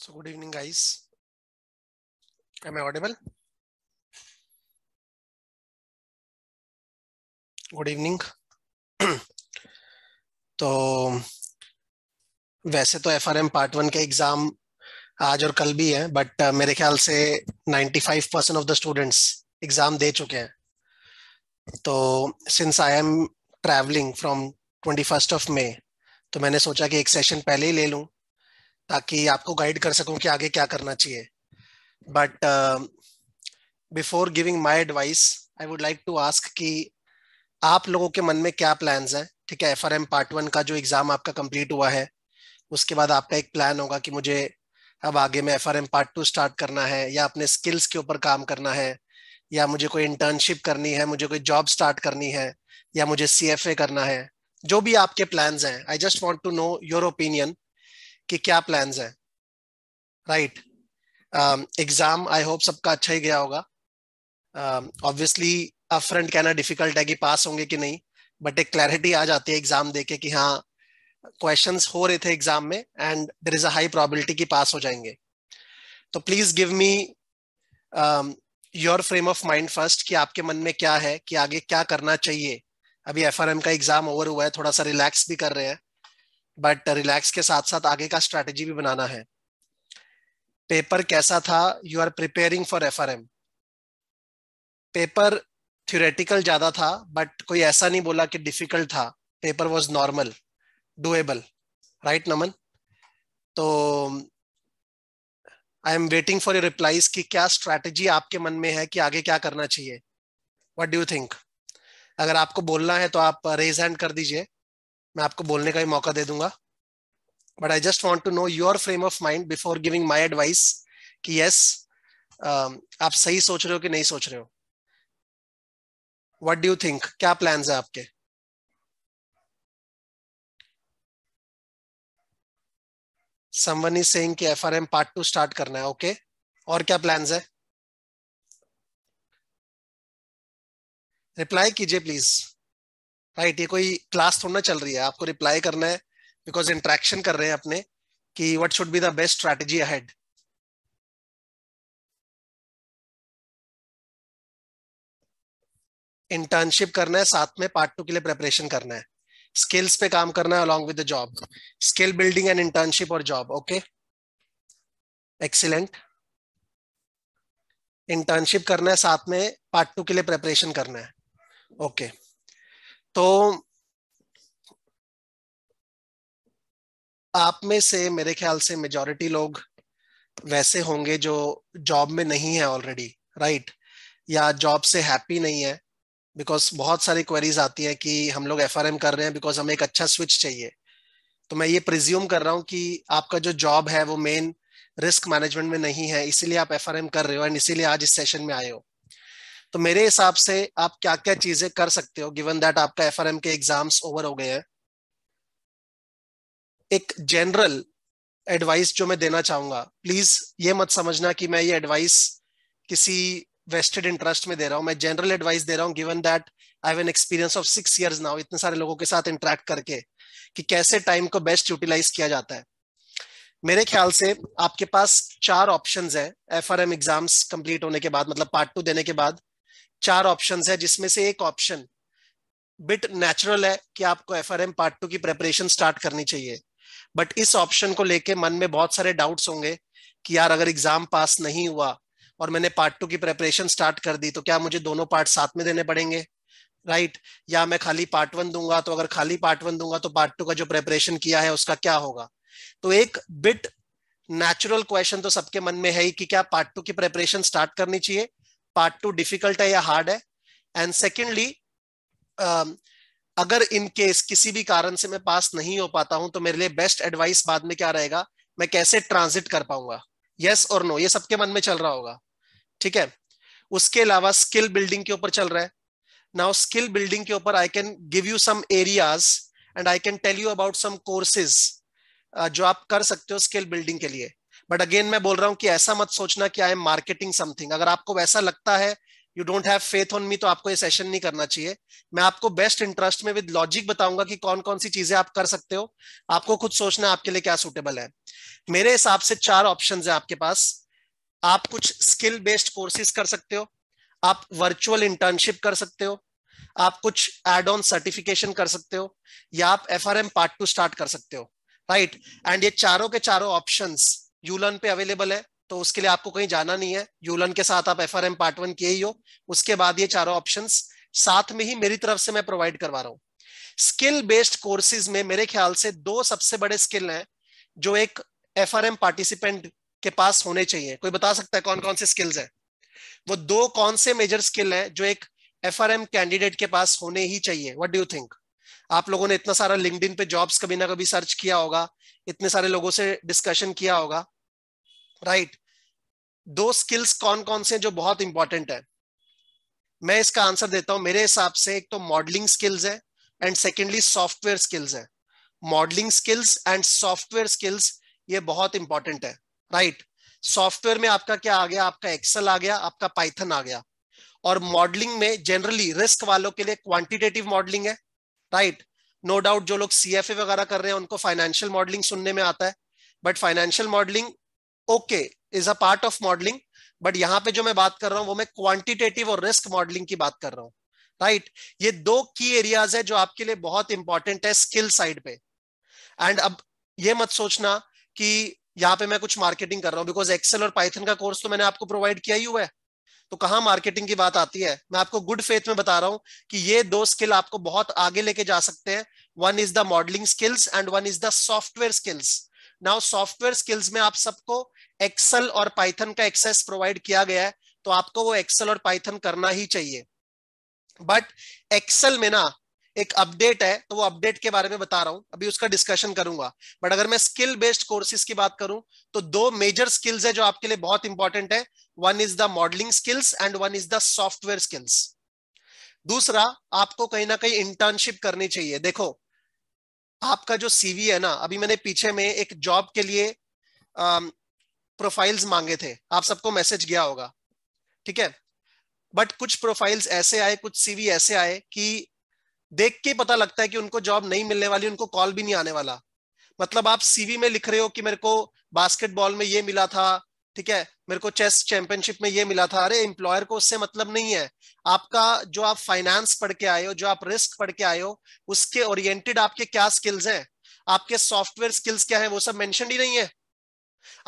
So good evening, guys. Am I audible? Good evening तो वैसे तो F R M part one के exam आज और कल भी है बट uh, मेरे ख्याल से 95 percent of the students exam दे चुके हैं तो since I am travelling from twenty first of May तो मैंने सोचा कि एक सेशन पहले ही ले लूं ताकि आपको गाइड कर सकूं कि आगे क्या करना चाहिए but before giving my advice I would like to ask कि आप लोगों के मन में क्या प्लान्स हैं ठीक है F R M part one का जो एग्ज़ाम आपका कंप्लीट हुआ है उसके बाद आपका एक प्लान होगा कि मुझे अब आगे में F R M part two start करना है या अपने स्किल्स के ऊपर काम करना है या मुझे कोई इंटर्नशिप करनी है मुझे कोई जॉब स्टार्ट करनी है या मुझे सी एफ ए करना है जो भी आपके प्लान्स हैं I just want to know your opinion कि क्या प्लान है राइट एग्जाम आई होप सबका अच्छा ही गया होगा ऑब्वियसली अप फ्रंट कहना डिफिकल्ट है कि पास होंगे कि नहीं बट एक क्लैरिटी आ जाती है एग्जाम देके कि हाँ क्वेश्चन हो रहे थे एग्जाम में and there is a probability कि पास हो जाएंगे तो please give me your frame of mind first कि आपके मन में क्या है कि आगे क्या करना चाहिए अभी एफ का एग्जाम ओवर हुआ है थोड़ा सा रिलैक्स भी कर रहे हैं बट रिलैक्स के साथ साथ आगे का स्ट्रैटेजी भी बनाना है पेपर कैसा था you are preparing for F paper theoretical ज्यादा था बट कोई ऐसा नहीं बोला कि डिफिकल्ट था paper was normal doable right Naman तो I am waiting for your replies कि क्या स्ट्रैटेजी आपके मन में है कि आगे क्या करना चाहिए वट डू थिंक अगर आपको बोलना है तो आप रेज हैंड कर दीजिए मैं आपको बोलने का ही मौका दे दूंगा but I just want to know your frame of mind before giving my advice कि यस um, आप सही सोच रहे हो कि नहीं सोच रहे हो वट डू थिंक क्या प्लान है आपके समवन इज सेइंग कि एम पार्ट टू स्टार्ट करना है ओके okay? और क्या प्लान है रिप्लाई कीजिए प्लीज राइट ये कोई क्लास थोड़ा चल रही है आपको रिप्लाई करना है बिकॉज इंट्रैक्शन कर रहे हैं अपने कि what should be the best strategy ahead internship करना है साथ में पार्ट टू के लिए प्रेपरेशन करना है स्किल्स पे काम करना है along with job skill building and internship और जॉब ओके एक्सीलेंट इंटर्नशिप करना है साथ में पार्ट टू के लिए प्रेपरेशन करना है ओके okay. तो आप में से मेरे ख्याल से मेजॉरिटी लोग वैसे होंगे जो जॉब में नहीं है ऑलरेडी राइट right? या जॉब से हैप्पी नहीं है बिकॉज बहुत सारी क्वेरीज आती है कि हम लोग एफ कर रहे हैं बिकॉज हमें एक अच्छा स्विच चाहिए तो मैं ये प्रिज्यूम कर रहा हूँ कि आपका जो जॉब है वो मेन रिस्क मैनेजमेंट में नहीं है इसीलिए आप एफ कर रहे हो एंड इसीलिए आज इस सेशन में आए हो तो मेरे हिसाब से आप क्या क्या चीजें कर सकते हो गिवन दैट आपका एफ के एग्जाम्स ओवर हो गए हैं एक जनरल एडवाइस जो मैं देना चाहूंगा प्लीज ये मत समझना कि मैं ये एडवाइस किसी वेस्टेड इंटरेस्ट में दे रहा हूं मैं जनरल एडवाइस दे रहा हूं given that I have an experience of six years now इतने सारे लोगों के साथ इंटरेक्ट करके कि कैसे टाइम को बेस्ट यूटिलाइज किया जाता है मेरे ख्याल से आपके पास चार ऑप्शंस हैं एफ एग्जाम्स कंप्लीट होने के बाद मतलब पार्ट टू देने के बाद चार ऑप्शन है जिसमें से एक ऑप्शन बिट नेचुरल है कि आपको F R M part two की प्रेपरेशन स्टार्ट करनी चाहिए बट इस ऑप्शन को लेके मन में बहुत सारे डाउट्स होंगे कि यार अगर एग्जाम पास नहीं हुआ और मैंने पार्ट टू की प्रेपरेशन स्टार्ट कर दी तो क्या मुझे दोनों पार्ट साथ में देने पड़ेंगे राइट right? या मैं खाली पार्ट वन दूंगा तो अगर खाली पार्ट वन दूंगा तो पार्ट टू का जो प्रेपरेशन किया है उसका क्या होगा तो एक बिट नेचुरल क्वेश्चन तो सबके मन में है ही कि क्या पार्ट टू की प्रेपरेशन स्टार्ट करनी चाहिए पार्ट टू डिफिकल्ट है या हार्ड है एंड सेकेंडली um, अगर इन केस किसी भी कारण से मैं पास नहीं हो पाता हूं तो मेरे लिए बेस्ट एडवाइस बाद में क्या रहेगा मैं कैसे ट्रांजिट कर पाऊंगा यस और नो ये सबके मन में चल रहा होगा ठीक है उसके अलावा स्किल बिल्डिंग के ऊपर चल रहा है नाउ स्किल बिल्डिंग के ऊपर I can give you some areas and I can tell you about some courses जो आप कर सकते हो स्किल बिल्डिंग के लिए बट अगेन मैं बोल रहा हूं कि ऐसा मत सोचना कि आई एम मार्केटिंग समथिंग अगर आपको वैसा लगता है you don't have faith on me तो आपको ये सेशन नहीं करना चाहिए मैं आपको बेस्ट इंटरेस्ट में विद लॉजिक बताऊंगा कि कौन कौन सी चीजें आप कर सकते हो आपको खुद सोचना आपके लिए क्या सुटेबल है मेरे हिसाब से चार ऑप्शन है आपके पास आप कुछ स्किल बेस्ड कोर्सेज कर सकते हो आप वर्चुअल इंटर्नशिप कर सकते हो आप कुछ एड ऑन सर्टिफिकेशन कर सकते हो या आप एफ पार्ट टू स्टार्ट कर सकते हो राइट right? एंड ये चारों के चारों ऑप्शंस यूलन पे अवेलेबल है तो उसके लिए आपको कहीं जाना नहीं है यूलन के साथ आप F R M part one किए ही हो उसके बाद ये चारों ऑप्शन साथ में ही मेरी तरफ से मैं प्रोवाइड करवा रहा हूँ स्किल बेस्ड कोर्सेज में मेरे ख्याल से दो सबसे बड़े स्किल हैं जो एक एफ आर एम पार्टिसिपेंट के पास होने चाहिए कोई बता सकता है कौन कौन से स्किल्स हैं वो दो कौन से मेजर स्किल हैं जो एक एफ आर एम कैंडिडेट के पास होने ही चाहिए वट डू थिंक आप लोगों ने इतना सारा लिंकड पे जॉब्स कभी ना कभी सर्च किया होगा इतने सारे लोगों से डिस्कशन किया होगा राइट right? दो स्किल्स कौन कौन से जो बहुत इंपॉर्टेंट है मैं इसका आंसर देता हूं मेरे हिसाब से एक तो मॉडलिंग स्किल्स है एंड सेकेंडली सॉफ्टवेयर स्किल्स है modelling skills and software skills ये बहुत इंपॉर्टेंट है राइट right? सॉफ्टवेयर में आपका क्या आ गया आपका एक्सेल आ गया आपका पाइथन आ गया और मॉडलिंग में जनरली रिस्क वालों के लिए क्वांटिटेटिव मॉडलिंग है राइट नो no डाउट जो लोग सी वगैरह कर रहे हैं उनको फाइनेंशियल मॉडलिंग सुनने में आता है but financial modelling okay is a part of modelling but यहाँ पे जो मैं बात कर रहा हूँ वो मैं क्वांटिटेटिव और रिस्क मॉडलिंग की बात कर रहा हूँ राइट right? ये दो की एरियाज है जो आपके लिए बहुत इंपॉर्टेंट है स्किल साइड पे एंड अब ये मत सोचना कि यहाँ पे मैं कुछ मार्केटिंग कर रहा हूँ बिकॉज एक्सेल और पाइथन का कोर्स तो मैंने आपको प्रोवाइड किया ही हुआ है तो कहाँ मार्केटिंग की बात आती है मैं आपको गुड फेथ में बता रहा हूं कि ये दो स्किल आपको बहुत आगे लेके जा सकते हैं one is the modelling skills and one is the software skills now software skills में आप सबको एक्सेल और पाइथन का एक्सेस प्रोवाइड किया गया है तो आपको वो एक्सेल और पाइथन करना ही चाहिए बट एक्सेल में ना एक अपडेट है तो वो अपडेट के बारे में बता रहा हूं अभी उसका डिस्कशन करूंगा बट अगर मैं स्किल बेस्ड कोर्सेज की बात करूं तो दो मेजर स्किल्स है जो आपके लिए बहुत इंपॉर्टेंट है one is the modelling skills and one is the software skills दूसरा आपको कहीं ना कहीं इंटर्नशिप करनी चाहिए देखो आपका जो सीवी है ना अभी मैंने पीछे में एक जॉब के लिए प्रोफाइल्स मांगे थे आप सबको मैसेज गया होगा ठीक है बट कुछ प्रोफाइल्स ऐसे आए कुछ सीवी ऐसे आए कि देख के पता लगता है कि उनको जॉब नहीं मिलने वाली उनको कॉल भी नहीं आने वाला मतलब आप सीवी में लिख रहे हो कि मेरे को बास्केटबॉल में ये मिला था ठीक है मेरे को चेस चैंपियनशिप में ये मिला था अरे एम्प्लॉयर को उससे मतलब नहीं है आपका जो आप फाइनेंस पढ़ के आए हो जो आप रिस्क पढ़ के आए हो उसके ओरिएंटेड आपके क्या स्किल्स हैं आपके सॉफ्टवेयर स्किल्स क्या है वो सब मैंशन ही नहीं है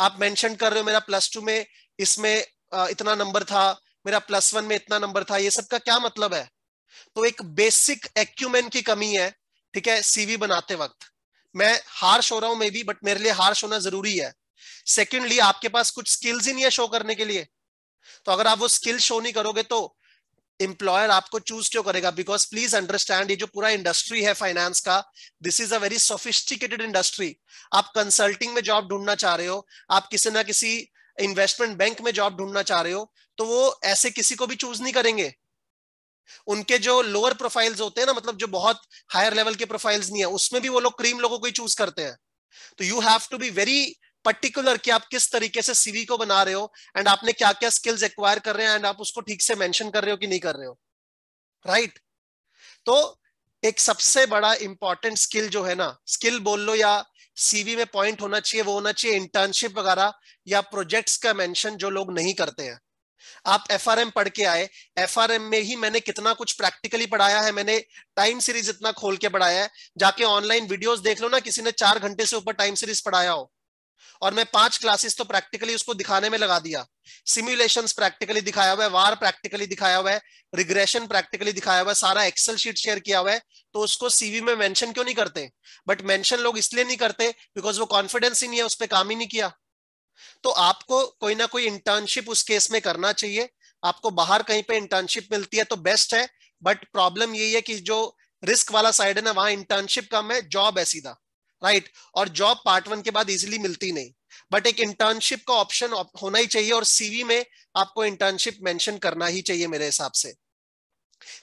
आप मैंशन कर रहे हो मेरा प्लस टू में इसमें इतना नंबर था मेरा प्लस वन में इतना नंबर था ये सब का क्या मतलब है तो एक बेसिक एक्यूमेन की कमी है ठीक है सीवी बनाते वक्त मैं हार्श हो रहा हूं मे भी बट मेरे लिए हार्श होना जरूरी है सेकेंडली आपके पास कुछ स्किल्स ही नहीं है शो करने के लिए तो अगर आप वो स्किल शो नहीं करोगे तो एम्प्लॉयर आपको चूज क्यों करेगा बिकॉज प्लीज अंडरस्टैंड ये जो पूरा इंडस्ट्री है फाइनेंस का this is a very sophisticated industry आप कंसल्टिंग में जॉब ढूंढना चाह रहे हो आप किसी ना किसी इन्वेस्टमेंट बैंक में जॉब ढूंढना चाह रहे हो तो वो ऐसे किसी को भी चूज नहीं करेंगे उनके जो लोअर प्रोफाइल्स होते हैं ना मतलब जो बहुत हायर लेवल के प्रोफाइल्स नहीं है उसमें भी वो लोग क्रीम लोगों को ही चूज करते हैं तो you have to be very particular कि आप किस तरीके से सीवी को बना रहे हो एंड आपने क्या क्या स्किल्स एक्वायर कर रहे हैं एंड आप उसको ठीक से मैंशन कर रहे हो कि नहीं कर रहे हो राइट right? तो एक सबसे बड़ा इंपॉर्टेंट स्किल जो है ना स्किल बोल लो या सीवी में पॉइंट होना चाहिए वो होना चाहिए इंटर्नशिप वगैरह या प्रोजेक्ट्स का मेंशन जो लोग नहीं करते हैं आप एफ पढ़ के आए एफ में ही मैंने कितना कुछ प्रैक्टिकली पढ़ाया है मैंने टाइम सीरीज इतना खोल के पढ़ाया है जाके ऑनलाइन वीडियोस देख लो ना किसी ने चार घंटे से ऊपर टाइम सीरीज पढ़ाया हो और मैं पांच क्लासेस तो प्रैक्टिकली उसको दिखाने में लगा दिया सिमुलेशन प्रैक्टिकली दिखाया हुआ है वार प्रैक्टिकली दिखाया हुआ है रिग्रेशन प्रैक्टिकली दिखाया हुआ है सारा एक्सेल शीट शेयर किया हुआ है तो उसको सीवी में मेंशन क्यों नहीं करते बट मेंशन लोग इसलिए नहीं करते बिकॉज वो कॉन्फिडेंस ही नहीं है उस पर काम ही नहीं किया तो आपको कोई ना कोई इंटर्नशिप उस केस में करना चाहिए आपको बाहर कहीं पे इंटर्नशिप मिलती है तो बेस्ट है बट प्रॉब्लम यही है कि जो रिस्क वाला साइड है ना वहां इंटर्नशिप कम है जॉब है सीधा राइट और जॉब पार्ट वन के बाद इजिली मिलती नहीं बट एक इंटर्नशिप का ऑप्शन होना ही चाहिए और सीवी में आपको इंटर्नशिप मेंशन करना ही चाहिए मेरे हिसाब से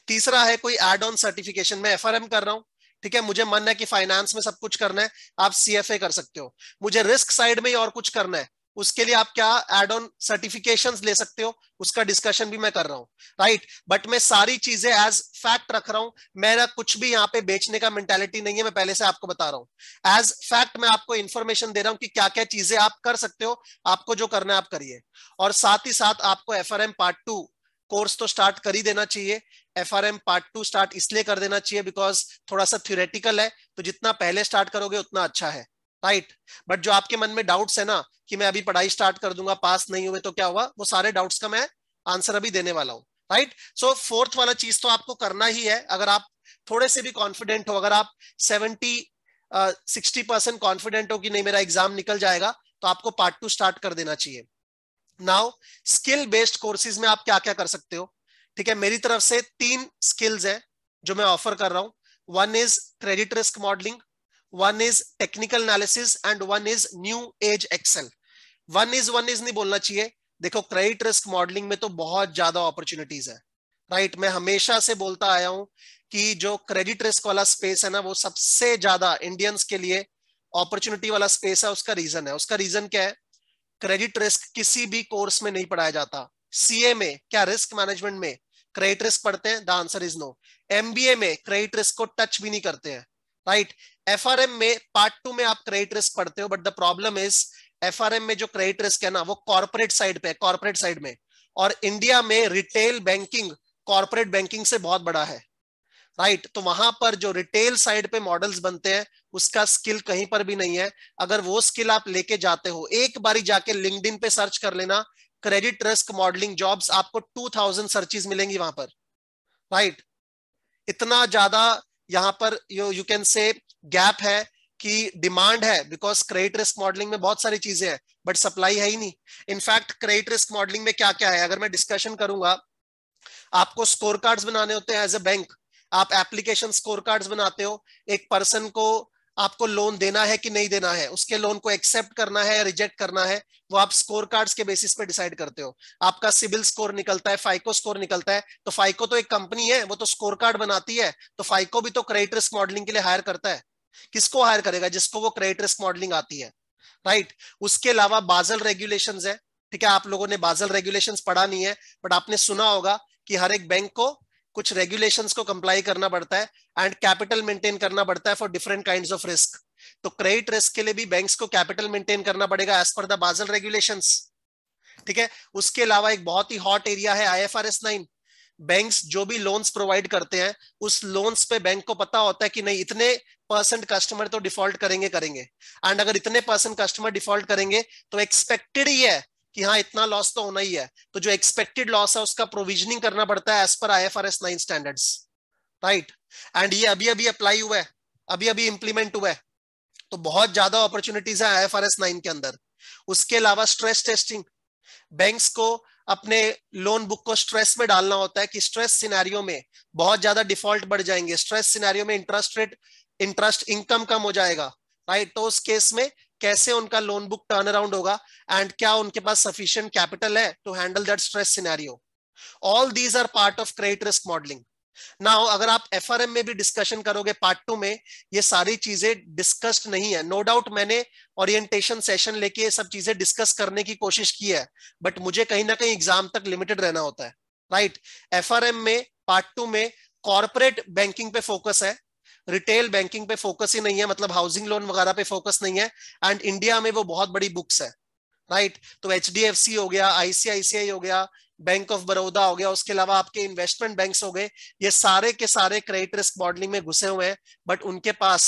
तीसरा है कोई एड ऑन सर्टिफिकेशन मैं एफ कर रहा हूं ठीक है मुझे मन है कि फाइनेंस में सब कुछ करना है आप सी कर सकते हो मुझे रिस्क साइड में ही और कुछ करना है उसके लिए आप क्या एड ऑन सर्टिफिकेशन ले सकते हो उसका डिस्कशन भी मैं कर रहा हूँ राइट बट मैं सारी चीजें एज फैक्ट रख रहा हूँ मेरा कुछ भी यहाँ पे बेचने का मेंटेलिटी नहीं है मैं पहले से आपको बता रहा हूँ एज फैक्ट मैं आपको इन्फॉर्मेशन दे रहा हूँ कि क्या क्या चीजें आप कर सकते हो आपको जो करना है आप करिए और साथ ही साथ आपको एफ पार्ट टू कोर्स तो स्टार्ट कर ही देना चाहिए F R M part two start इसलिए कर देना चाहिए बिकॉज थोड़ा सा थ्योरेटिकल है तो जितना पहले स्टार्ट करोगे उतना अच्छा है राइट बट जो आपके मन में डाउट्स है ना कि मैं अभी पढ़ाई स्टार्ट कर दूंगा पास नहीं हुए तो क्या हुआ वो सारे डाउट्स का मैं आंसर अभी देने वाला हूँ राइट सो फोर्थ वाला चीज तो आपको करना ही है अगर आप थोड़े से भी कॉन्फिडेंट हो अगर आप सेवेंटी सिक्सटी परसेंट कॉन्फिडेंट हो कि नहीं मेरा एग्जाम निकल जाएगा तो आपको पार्ट टू स्टार्ट कर देना चाहिए नाउ स्किल बेस्ड कोर्सेज में आप क्या क्या कर सकते हो ठीक है मेरी तरफ से तीन स्किल्स है जो मैं ऑफर कर रहा हूं one is credit risk modelling one is technical analysis and one is new age Excel one is one is नहीं बोलना चाहिए देखो क्रेडिट रिस्क मॉडलिंग में तो बहुत ज्यादा अपॉर्चुनिटीज है राइट right? मैं हमेशा से बोलता आया हूं कि जो क्रेडिट रिस्क वाला स्पेस है ना वो सबसे ज्यादा इंडियंस के लिए अपॉर्चुनिटी वाला स्पेस है उसका रीजन है उसका रीजन क्या है क्रेडिट रिस्क किसी भी कोर्स में नहीं पढ़ाया जाता सीए में क्या रिस्क मैनेजमेंट में क्रेडिट रिस्क पढ़ते हैं the answer is no MBA में क्रेडिट रिस्क को टच भी नहीं करते हैं राइट एफ आर एम में पार्ट टू में आप क्रेडिट रिस्क पढ़ते हो but the problem is F R M में जो क्रेडिट रिस्क है ना वो कॉर्पोरेट साइड पे कॉर्पोरेट साइड में और इंडिया में रिटेल बैंकिंग कॉर्पोरेट बैंकिंग से बहुत बड़ा है राइट right, तो वहां पर जो रिटेल साइड पे मॉडल्स बनते हैं उसका स्किल कहीं पर भी नहीं है अगर वो स्किल आप लेके जाते हो एक बारी जाके लिंक्डइन पे सर्च कर लेना क्रेडिट रिस्क मॉडलिंग जॉब्स आपको 2000 सर्चिज मिलेंगी वहां पर राइट right? इतना ज्यादा यहाँ पर you you can say gap है कि डिमांड है बिकॉज क्रेडिट रिस्क मॉडलिंग में बहुत सारी चीजें हैं बट सप्लाई है ही नहीं इनफैक्ट क्रेडिट रिस्क मॉडलिंग में क्या क्या है अगर मैं डिस्कशन करूंगा आपको स्कोर कार्ड्स बनाने होते हैं एज ए बैंक आप एप्लीकेशन स्कोर कार्ड्स बनाते हो एक पर्सन को आपको लोन देना है कि नहीं देना है उसके लोन को एक्सेप्ट करना है या रिजेक्ट करना है वो आप स्कोर कार्ड्स के बेसिस पे डिसाइड करते हो आपका सिविल स्कोर निकलता है फाइको स्कोर निकलता है तो फाइको तो एक कंपनी है वो तो स्कोर कार्ड बनाती है तो फाइको भी तो क्रेडिट रिस्क मॉडलिंग के लिए हायर करता है किसको हायर करेगा जिसको वो क्रेडिट रिस्क मॉडलिंग आती है राइट उसके अलावा बाजल रेगुलेशन है ठीक है आप लोगों ने बाजल रेगुलेशन पढ़ा नहीं है बट आपने सुना होगा कि हर एक बैंक को कुछ रेगुलेशंस को कंप्लाई करना पड़ता है एंड कैपिटल मेंटेन करना पड़ता है for different kinds of risk तो क्रेडिट रिस्क के लिए भी बैंक्स को कैपिटल मेंटेन करना पड़ेगा एज पर द बाजल रेगुलेशन ठीक है उसके अलावा एक बहुत ही हॉट एरिया है I F R S nine banks जो भी लोन्स प्रोवाइड करते हैं उस लोन्स पे बैंक को पता होता है कि नहीं इतने परसेंट कस्टमर तो डिफॉल्ट करेंगे करेंगे एंड अगर इतने परसेंट कस्टमर डिफॉल्ट करेंगे तो एक्सपेक्टेड ही है कि हाँ इतना लॉस तो होना ही है तो जो एक्सपेक्टेड लॉस है उसका प्रोविजनिंग करना पड़ता है एज पर I F R S nine standard right and ये अभी अभी अप्लाई हुआ है अभी अभी इंप्लीमेंट हुआ है तो बहुत ज्यादा अपॉर्चुनिटीज है I F R S nine के अंदर उसके अलावा स्ट्रेस टेस्टिंग बैंक्स को अपने लोन बुक को स्ट्रेस में डालना होता है कि स्ट्रेस सिनेरियो में बहुत ज्यादा डिफॉल्ट बढ़ जाएंगे स्ट्रेस सिनेरियो में इंटरेस्ट रेट इंटरेस्ट इनकम कम हो जाएगा राइट तो उस केस में कैसे उनका लोन बुक टर्न अराउंड होगा एंड क्या उनके पास सफिशियंट कैपिटल है to handle that stress scenario all these are part of credit risk modelling now अगर आप एफ में भी डिस्कशन करोगे पार्ट टू में ये सारी चीजें डिस्कस्ड नहीं है नो no डाउट मैंने ओरिएंटेशन सेशन लेके ये सब चीजें डिस्कस करने की कोशिश की है बट मुझे कहीं ना कहीं एग्जाम तक लिमिटेड रहना होता है राइट right? एम में पार्ट टू में कॉर्पोरेट बैंकिंग पे फोकस है रिटेल बैंकिंग पे फोकस ही नहीं है मतलब हाउसिंग लोन वगैरह पे फोकस नहीं है एंड इंडिया में वो बहुत बड़ी बुक्स है राइट right? तो एच हो गया आईसीआईसीआई हो गया बैंक ऑफ बड़ौदा हो गया उसके अलावा आपके इन्वेस्टमेंट बैंक्स हो गए ये सारे के सारे क्रेडिट रिस्क मॉडलिंग में घुसे हुए हैं बट उनके पास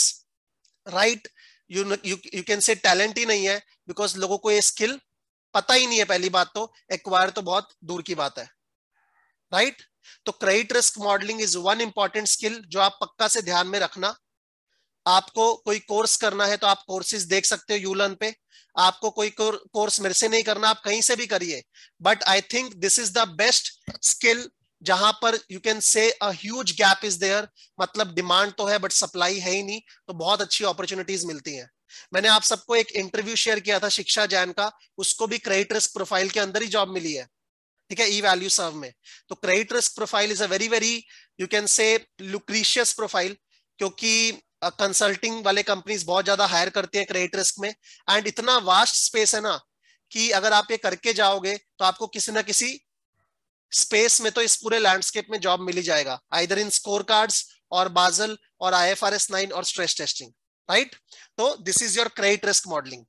right you you can say talent ही नहीं है बिकॉज लोगों को ये स्किल पता ही नहीं है पहली बात तो एक्वायर तो बहुत दूर की बात है राइट तो credit risk modelling is one important skill जो आप पक्का से ध्यान में रखना आपको कोई कोर्स करना है तो आप कोर्सेज देख सकते हो यूलन पे आपको कोई कोर्स मेरे से नहीं करना आप कहीं से भी करिए but I think this is the best skill जहां पर you can say huge gap is there मतलब डिमांड तो है बट सप्लाई है ही नहीं तो बहुत अच्छी अपॉर्चुनिटीज मिलती हैं मैंने आप सबको एक इंटरव्यू शेयर किया था शिक्षा जैन का उसको भी क्रेडिट रिस्क प्रोफाइल के अंदर ही जॉब मिली है ठीक है ई वैल्यू सर्व में तो credit risk profile is a very very you can say lucrative profile क्योंकि कंसल्टिंग uh, वाले कंपनीज बहुत ज्यादा हायर करते हैं क्रेडिट रिस्क में एंड इतना वास्ट स्पेस है ना कि अगर आप ये करके जाओगे तो आपको किसी ना किसी स्पेस में तो इस पूरे लैंडस्केप में जॉब मिली जाएगा आइदर इन स्कोर कार्ड्स और बाजल और I F R S nine और स्ट्रेस टेस्टिंग राइट तो this is your credit risk modelling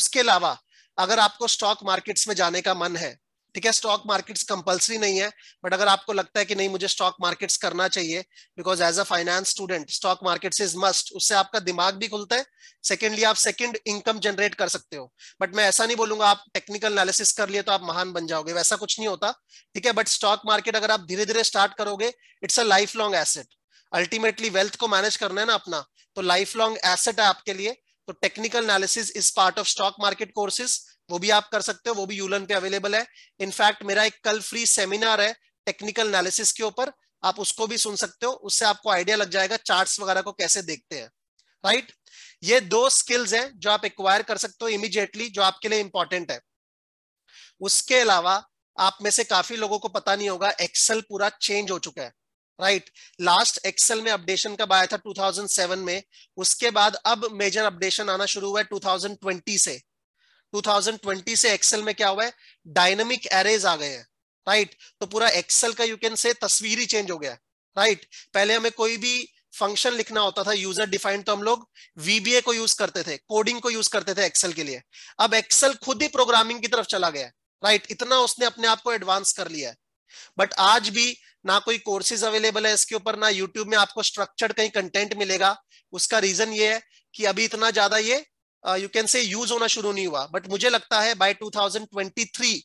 उसके अलावा अगर आपको स्टॉक मार्केट्स में जाने का मन है ठीक है स्टॉक मार्केट्स कंपलसरी नहीं है बट अगर आपको लगता है कि नहीं मुझे स्टॉक मार्केट्स करना चाहिए because as a finance student stock markets is must उससे आपका दिमाग भी खुलता है सेकेंडली आप सेकेंड इनकम जनरेट कर सकते हो बट मैं ऐसा नहीं बोलूंगा आप टेक्निकल एनालिसिस कर लिए तो आप महान बन जाओगे वैसा कुछ नहीं होता ठीक है बट स्टॉक मार्केट अगर आप धीरे धीरे स्टार्ट करोगे it's a lifelong asset ultimately wealth को मैनेज करना है ना अपना तो लाइफ लॉन्ग एसेट है आपके लिए तो technical analysis is part of stock market courses वो भी आप कर सकते हो वो भी यूलन पे अवेलेबल है इनफैक्ट मेरा एक कल फ्री सेमिनार है टेक्निकल एनालिसिस के ऊपर आप उसको भी सुन सकते हो उससे आपको आइडिया लग जाएगा चार्ट्स वगैरह को कैसे देखते हैं राइट right? ये दो स्किल्स हैं जो आप एक्वायर कर सकते हो इमीजिएटली जो आपके लिए इंपॉर्टेंट है उसके अलावा आप में से काफी लोगों को पता नहीं होगा एक्सेल पूरा चेंज हो चुका है राइट लास्ट एक्सेल में अपडेशन कब आया था 2007 में उसके बाद अब मेजर अपडेशन आना शुरू हुआ है 2020 से 2020 से एक्सेल में क्या हुआ है डायनेमिक एरेज आ गए हैं राइट तो पूरा एक्सेल का यू कैन से तस्वीर ही चेंज हो गया राइट पहले हमें कोई भी फंक्शन लिखना होता था यूजर डिफाइंड तो हम लोग वीबीए को यूज करते थे कोडिंग को यूज करते थे एक्सेल के लिए अब एक्सेल खुद ही प्रोग्रामिंग की तरफ चला गया राइट इतना उसने अपने आप को एडवांस कर लिया है बट आज भी ना कोई कोर्सेज अवेलेबल है इसके ऊपर ना यूट्यूब में आपको स्ट्रक्चर्ड कहीं कंटेंट मिलेगा उसका रीजन ये है कि अभी इतना ज्यादा ये यू कैन से यूज होना शुरू नहीं हुआ बट मुझे लगता है बाय 2023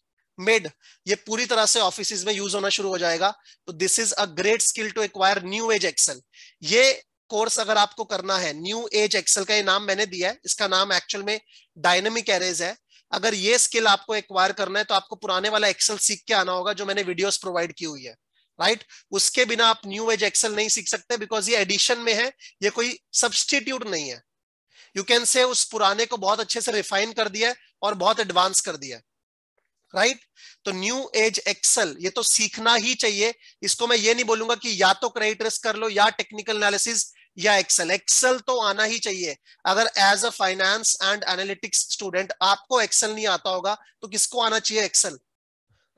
मिड ये पूरी तरह से ऑफिस में यूज होना शुरू हो जाएगा तो this is a great skill to acquire new age Excel ये कोर्स अगर आपको करना है न्यू एज एक्सेल का ये नाम मैंने दिया है इसका नाम एक्चुअल में डायनेमिक एरेज है अगर ये स्किल आपको एक्वायर करना है तो आपको पुराने वाला एक्सेल सीख के आना होगा जो मैंने वीडियोस प्रोवाइड की हुई है राइट right? उसके बिना आप न्यू एज एक्सेल नहीं सीख सकते बिकॉज ये एडिशन में है ये कोई सब्सटीट्यूट नहीं है यू कैन से उस पुराने को बहुत अच्छे से रिफाइन कर दिया है और बहुत एडवांस कर दिया है राइट right? तो न्यू एज एक्सेल ये तो सीखना ही चाहिए इसको मैं ये नहीं बोलूंगा कि या तो क्रेडिट कर लो या टेक्निकल एनालिसिस या एक्सेल एक्सेल तो आना ही चाहिए अगर as a finance and analytics student आपको एक्सेल नहीं आता होगा तो किसको आना चाहिए एक्सेल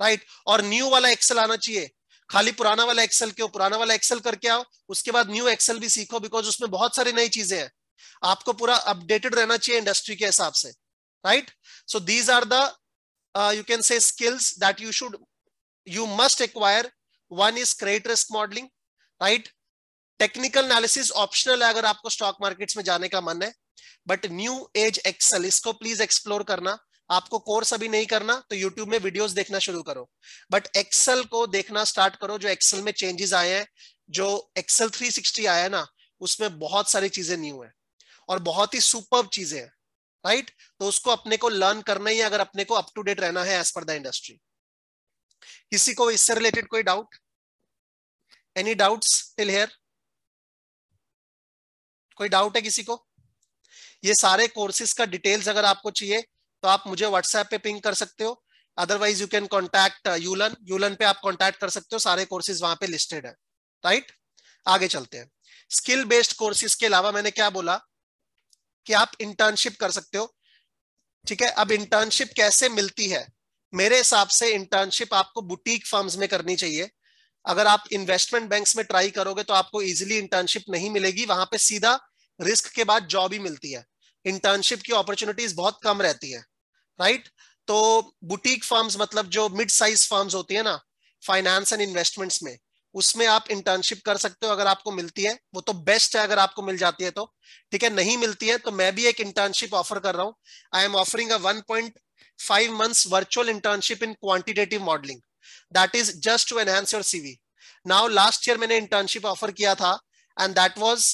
राइट और न्यू वाला एक्सेल आना चाहिए खाली पुराना वाला एक्सेल क्यों पुराना वाला एक्सेल करके आओ उसके बाद न्यू एक्सेल भी सीखो बिकॉज उसमें बहुत सारी नई चीजें हैं आपको पूरा अपडेटेड रहना चाहिए इंडस्ट्री के हिसाब से right so these are the you can say skills that you should you must acquire one is credit risk modelling right technical analysis optional है अगर आपको स्टॉक मार्केट्स में जाने का मन है बट न्यू एज एक्सेल इसको प्लीज एक्सप्लोर करना आपको कोर्स अभी नहीं करना तो यूट्यूब में वीडियोस देखना शुरू करो बट एक्सेल को देखना स्टार्ट करो जो एक्सेल में चेंजेस आए हैं जो एक्सेल 360 आया है ना उसमें बहुत सारी चीजें न्यू है और बहुत ही सुपर चीजें हैं राइट तो उसको अपने को लर्न करना ही अगर अपने को अप टू डेट रहना है एज पर द इंडस्ट्री किसी को इससे रिलेटेड कोई doubt any doubt till here कोई डाउट है किसी को ये सारे कोर्सेज का डिटेल्स अगर आपको चाहिए तो आप मुझे व्हाट्सएप पे पिंग कर सकते हो अदरवाइज यू कैन कॉन्टैक्ट यूलन यूलन पे आप कॉन्टैक्ट कर सकते हो सारे कोर्सेज वहां पे लिस्टेड है राइट right? आगे चलते हैं स्किल बेस्ड कोर्सेज के अलावा मैंने क्या बोला कि आप इंटर्नशिप कर सकते हो ठीक है अब इंटर्नशिप कैसे मिलती है मेरे हिसाब से इंटर्नशिप आपको बुटीक फर्म्स में करनी चाहिए अगर आप इन्वेस्टमेंट बैंक्स में ट्राई करोगे तो आपको इजिली इंटर्नशिप नहीं मिलेगी वहां पे सीधा रिस्क के बाद जॉब ही मिलती है इंटर्नशिप की अपॉर्चुनिटीज बहुत कम रहती है राइट तो बुटीक फर्म्स मतलब जो मिड साइज फर्म्स होती है ना फाइनेंस एंड इन्वेस्टमेंट्स में उसमें आप इंटर्नशिप कर सकते हो अगर आपको मिलती है वो तो बेस्ट है अगर आपको मिल जाती है तो ठीक है नहीं मिलती है तो मैं भी एक इंटर्नशिप ऑफर कर रहा हूँ I am offering a five month virtual internship in quantitative modelling that is just to enhance your CV now last year मैंने इंटर्नशिप ऑफर किया था and that was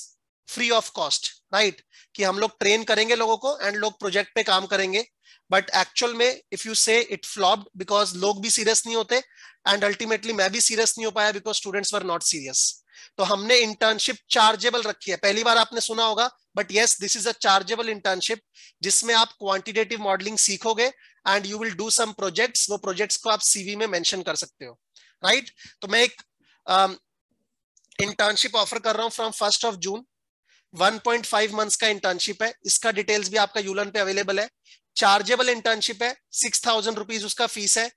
free of cost right कि हम लोग train करेंगे लोगों को and लोग प्रोजेक्ट पे काम करेंगे बट एक्चुअल में if you say it flop because लोग भी सीरियस नहीं होते एंड अल्टीमेटली मैं भी सीरियस नहीं हो पाया because students were not serious तो हमने इंटर्नशिप चार्जेबल रखी है पहली बार आपने सुना होगा but yes this is a chargeable internship जिसमें आप क्वांटिटेटिव मॉडलिंग सीखोगे and you will do some projects वो प्रोजेक्ट्स को आप सीवी में मेंशन कर सकते हो राइट right? तो मैं एक इंटर्नशिप um, ऑफर कर रहा हूं from first of June 1.5 months का इंटर्नशिप है इसका डिटेल्स भी आपका यूलन पे अवेलेबल है चार्जेबल इंटर्नशिप है सिक्स थाउजेंड रुपीज उसका फीस है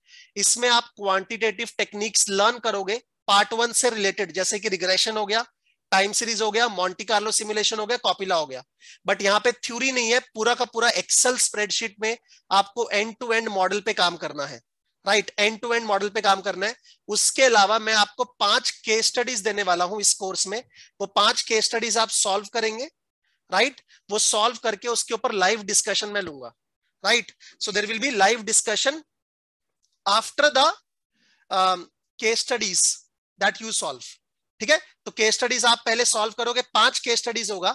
इसमें आप क्वांटिटेटिव टेक्निक्स लर्न करोगे पार्ट वन से रिलेटेड जैसे कि रिग्रेशन हो गया टाइम सीरीज हो गया मॉन्टी कार्लो सिमुलेशन हो गया कॉपिला हो गया बट यहाँ पे थ्यूरी नहीं है पूरा का पूरा एक्सेल स्प्रेडशीट में आपको एंड टू एंड मॉडल पे काम करना है right end to end model पे काम करना है उसके अलावा मैं आपको पांच के स्टडीज देने वाला हूं इस कोर्स में वो तो पांच केस स्टडीज आप सॉल्व करेंगे राइट right? वो सॉल्व करके उसके ऊपर लाइव डिस्कशन में लूंगा right? So there will be live discussion after the um, case studies that you solve. ठीक है तो केस स्टडीज आप पहले सॉल्व करोगे पांच केस स्टडीज होगा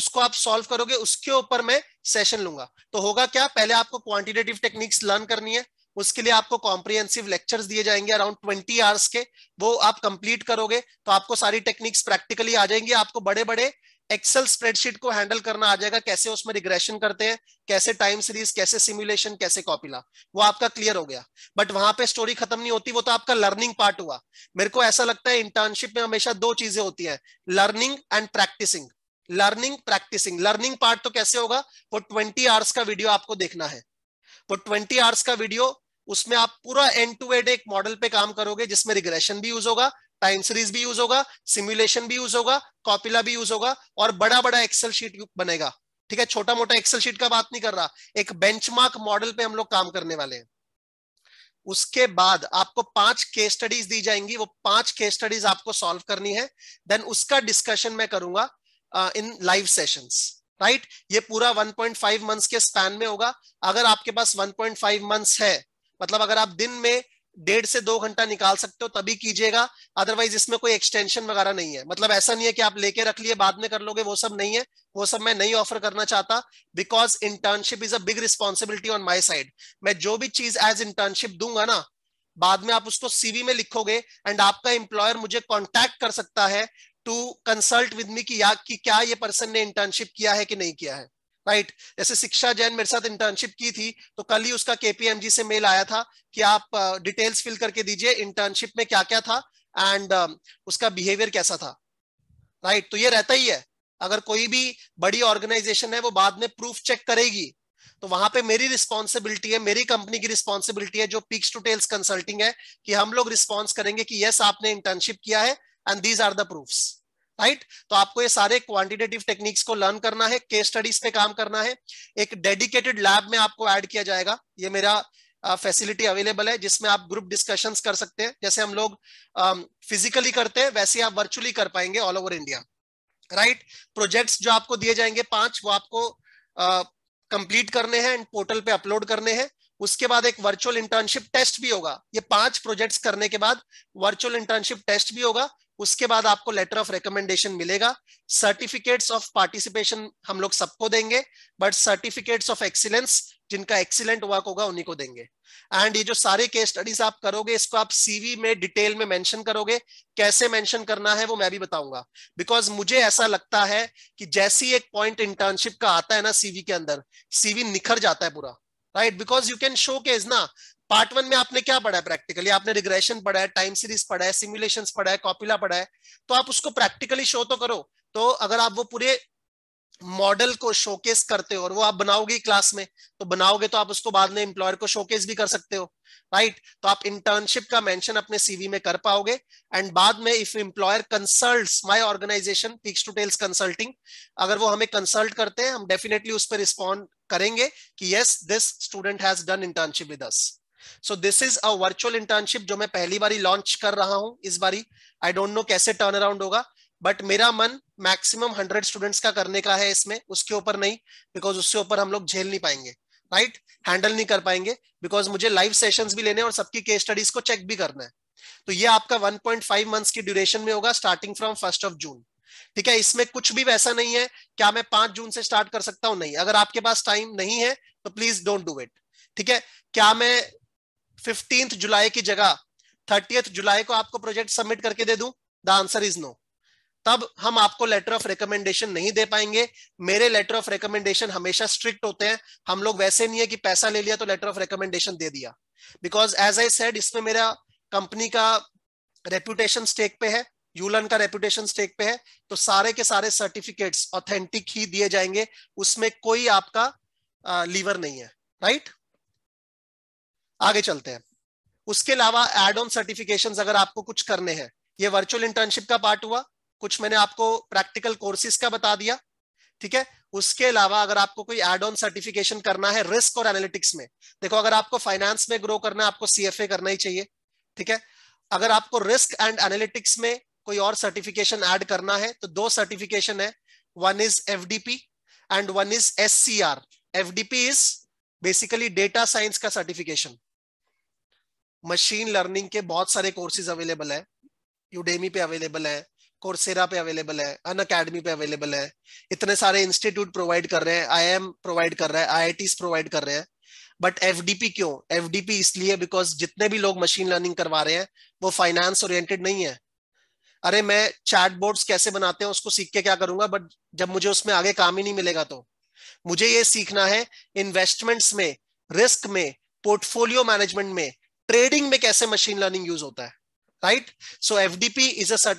उसको आप सॉल्व करोगे उसके ऊपर मैं सेशन लूंगा तो होगा क्या पहले आपको क्वांटिटेटिव टेक्निक्स लर्न करनी है उसके लिए आपको कॉम्प्रिहेंसिव लेक्चर्स दिए जाएंगे अराउंड 20 आवर्स के वो आप कंप्लीट करोगे तो आपको सारी टेक्निक्स प्रैक्टिकली आ जाएंगी आपको बड़े बड़े एक्सेल स्प्रेडशीट को हैंडल करना आ जाएगा कैसे उसमें रिग्रेशन करते हैं कैसे टाइम सीरीज कैसे सिमुलेशन कैसे कॉपिला वो आपका क्लियर हो गया बट वहां पे स्टोरी खत्म नहीं होती वो तो आपका लर्निंग पार्ट हुआ मेरे को ऐसा लगता है इंटर्नशिप में हमेशा दो चीजें होती है learning and practising learning practising learning part तो कैसे होगा वो ट्वेंटी आवर्स का वीडियो आपको देखना है वो ट्वेंटी आवर्स का वीडियो उसमें आप पूरा एंड टू एंड एक मॉडल पे काम करोगे जिसमें रिग्रेशन भी यूज होगा टाइम सीरीज भी यूज होगा सिमुलेशन भी यूज होगा कॉपिला भी यूज होगा और बड़ा बड़ा एक्सेल शीट बनेगा ठीक है छोटा मोटा एक्सेल शीट का बात नहीं कर रहा एक बेंचमार्क मॉडल पे हम लोग काम करने वाले हैं उसके बाद आपको पांच के स्टडीज दी जाएंगी वो पांच के स्टडीज आपको सॉल्व करनी है देन उसका डिस्कशन मैं करूंगा इन लाइव सेशंस राइट ये पूरा 1.5 मंथ्स के स्पैन में होगा अगर आपके पास 1.5 मंथ्स है मतलब अगर आप दिन में डेढ़ से दो घंटा निकाल सकते हो तभी कीजिएगा अदरवाइज इसमें कोई एक्सटेंशन वगैरह नहीं है मतलब ऐसा नहीं है कि आप लेके रख लिए बाद में कर लोगे वो सब नहीं है वो सब मैं नहीं ऑफर करना चाहता because internship is a big responsibility on my side मैं जो भी चीज एज इंटर्नशिप दूंगा ना बाद में आप उसको सीवी में लिखोगे एंड आपका एम्प्लॉयर मुझे कॉन्टेक्ट कर सकता है टू कंसल्ट विद मी की या कि क्या ये पर्सन ने इंटर्नशिप किया है कि नहीं किया है राइट जैसे शिक्षा जैन मेरे साथ इंटर्नशिप की थी तो कल ही उसका केपीएमजी से मेल आया था कि आप डिटेल्स फिल करके दीजिए इंटर्नशिप में क्या क्या था एंड उसका बिहेवियर कैसा था राइट तो ये रहता ही है अगर कोई भी बड़ी ऑर्गेनाइजेशन है वो बाद में प्रूफ चेक करेगी तो वहां पे मेरी रिस्पॉन्सिबिलिटी है मेरी कंपनी की रिस्पॉन्सिबिलिटी है जो पिक्स टू टेल्स कंसल्टिंग है कि हम लोग रिस्पॉन्स करेंगे कि यस आपने इंटर्नशिप किया है and these are the proofs right right? तो आपको ये सारे क्वांटिटेटिव टेक्निक्स को लर्न करना है केस स्टडीज पे काम करना है एक डेडिकेटेड लैब में आपको ऐड किया जाएगा ये मेरा फैसिलिटी uh, अवेलेबल है जिसमें आप ग्रुप डिस्कशंस कर सकते हैं जैसे हम लोग फिजिकली uh, करते हैं वैसे आप वर्चुअली कर पाएंगे all over India right projects जो आपको दिए जाएंगे पांच वो आपको कंप्लीट uh, करने हैं एंड पोर्टल पे अपलोड करने हैं उसके बाद एक वर्चुअल इंटर्नशिप टेस्ट भी होगा ये पांच प्रोजेक्ट्स करने के बाद वर्चुअल इंटर्नशिप टेस्ट भी होगा उसके बाद आपको लेटर ऑफ रिकमेंडेशन मिलेगा सर्टिफिकेट्स ऑफ पार्टिसिपेशन हम लोग सबको देंगे बट सर्टिफिकेट्स ऑफ एक्सीलेंस जिनका एक्सीलेंट वर्क होगा उन्हीं को देंगे एंड ये जो सारे केस स्टडीज आप करोगे इसको आप सीवी में डिटेल में मेंशन करोगे कैसे मेंशन करना है वो मैं भी बताऊंगा बिकॉज मुझे ऐसा लगता है कि जैसी एक पॉइंट इंटर्नशिप का आता है ना सीवी के अंदर सीवी निखर जाता है पूरा right because you can showcase ना पार्ट वन में आपने क्या पढ़ा है प्रैक्टिकली आपने रिग्रेशन पढ़ा है टाइम सीरीज पढ़ा है सिमुलेशन पढ़ा है कॉपिला पढ़ा है तो आप उसको प्रैक्टिकली शो तो करो तो अगर आप वो पूरे मॉडल को शोकेस करते हो और वो आप बनाओगे क्लास में तो बनाओगे तो आप उसको बाद में एम्प्लॉयर को शोकेस भी कर सकते हो राइट right? तो आप इंटर्नशिप का मेंशन अपने सीवी में कर पाओगे एंड बाद में if employer consults my organisation picks to tells consulting अगर वो हमें कंसल्ट करते हैं हम डेफिनेटली उस पर रिस्पॉन्ड करेंगे कि yes this student has done internship with us so this is a virtual internship जो मैं पहली बारी लॉन्च कर रहा हूं इस बारी आई डोंट नो कैसे टर्न अराउंड होगा बट मेरा मन मैक्सिमम हंड्रेड स्टूडेंट्स का करने का है इसमें उसके ऊपर नहीं बिकॉज उसके ऊपर हम लोग झेल नहीं पाएंगे राइट right? हैंडल नहीं कर पाएंगे बिकॉज मुझे लाइव सेशंस भी लेने और सबकी केस स्टडीज को चेक भी करना है तो ये आपका 1.5 मंथ्स की ड्यूरेशन में होगा starting from first of June ठीक है इसमें कुछ भी वैसा नहीं है क्या मैं पांच जून से स्टार्ट कर सकता हूं नहीं अगर आपके पास टाइम नहीं है तो प्लीज डोंट डू इट ठीक है क्या मैं फिफ्टींथ जुलाई की जगह थर्टी जुलाई को आपको प्रोजेक्ट सबमिट करके दे दू द आंसर इज नो तब हम आपको लेटर ऑफ रिकमेंडेशन नहीं दे पाएंगे मेरे लेटर ऑफ रिकमेंडेशन हमेशा स्ट्रिक्ट होते हैं हम लोग वैसे नहीं है कि पैसा ले लिया तो लेटर ऑफ रिकमेंडेशन दे दिया बिकॉज एज आई सेड इसमें मेरा कंपनी का रेपुटेशन स्टेक पे है यूलन का रेपुटेशन स्टेक पे है तो सारे के सारे सर्टिफिकेट्स ऑथेंटिक ही दिए जाएंगे उसमें कोई आपका लीवर नहीं है राइट आगे चलते हैं उसके अलावा एड ऑन सर्टिफिकेशन अगर आपको कुछ करने हैं ये वर्चुअल इंटर्नशिप का पार्ट हुआ कुछ मैंने आपको प्रैक्टिकल कोर्सेज का बता दिया ठीक है उसके अलावा अगर आपको कोई एड ऑन सर्टिफिकेशन करना है रिस्क और एनालिटिक्स में देखो अगर आपको फाइनेंस में ग्रो करना है आपको सीएफए करना ही चाहिए ठीक है अगर आपको रिस्क एंड एनालिटिक्स में कोई और सर्टिफिकेशन ऐड करना है तो दो सर्टिफिकेशन है one is F and one is S C R is basically data science का सर्टिफिकेशन मशीन लर्निंग के बहुत सारे कोर्सेज अवेलेबल है यूडेमी पे अवेलेबल है कोर्सेरा पे अवेलेबल है अन अकेडमी पे अवेलेबल है इतने सारे इंस्टीट्यूट प्रोवाइड कर रहे हैं आई एम प्रोवाइड कर रहे हैं आई प्रोवाइड कर रहे हैं बट एफ क्यों एफ इसलिए बिकॉज जितने भी लोग मशीन लर्निंग करवा रहे हैं वो फाइनेंस ओरिएंटेड नहीं है अरे मैं चैट बोर्ड कैसे बनाते हैं उसको सीख के क्या करूंगा बट जब मुझे उसमें आगे काम ही नहीं मिलेगा तो मुझे ये सीखना है इन्वेस्टमेंट्स में रिस्क में पोर्टफोलियो मैनेजमेंट में ट्रेडिंग में कैसे मशीन लर्निंग यूज होता है right so FDP is a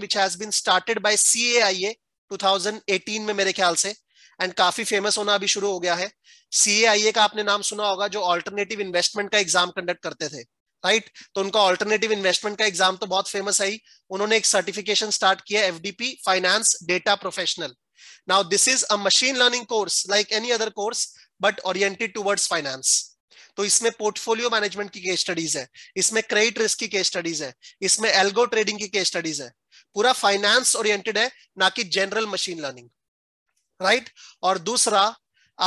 which has been started two thousand eighteen में मेरे ख्याल से एंड काफी फेमस होना अभी शुरू हो गया है ए का आपने नाम सुना होगा जो ऑल्टरनेटिव इन्वेस्टमेंट का एग्जाम कंडक्ट करते थे राइट right? तो उनका ऑल्टरनेटिव इन्वेस्टमेंट का एग्जाम तो बहुत फेमस है ही उन्होंने एक सर्टिफिकेशन स्टार्ट किया FDP finance data professional now this is a machine learning course like any other course but oriented towards finance तो इसमें पोर्टफोलियो मैनेजमेंट की केस स्टडीज है इसमें क्रेडिट रिस्क की केस स्टडीज है इसमें एल्गो ट्रेडिंग की केस स्टडीज है पूरा फाइनेंस ओरिएंटेड है ना कि जनरल मशीन लर्निंग राइट और दूसरा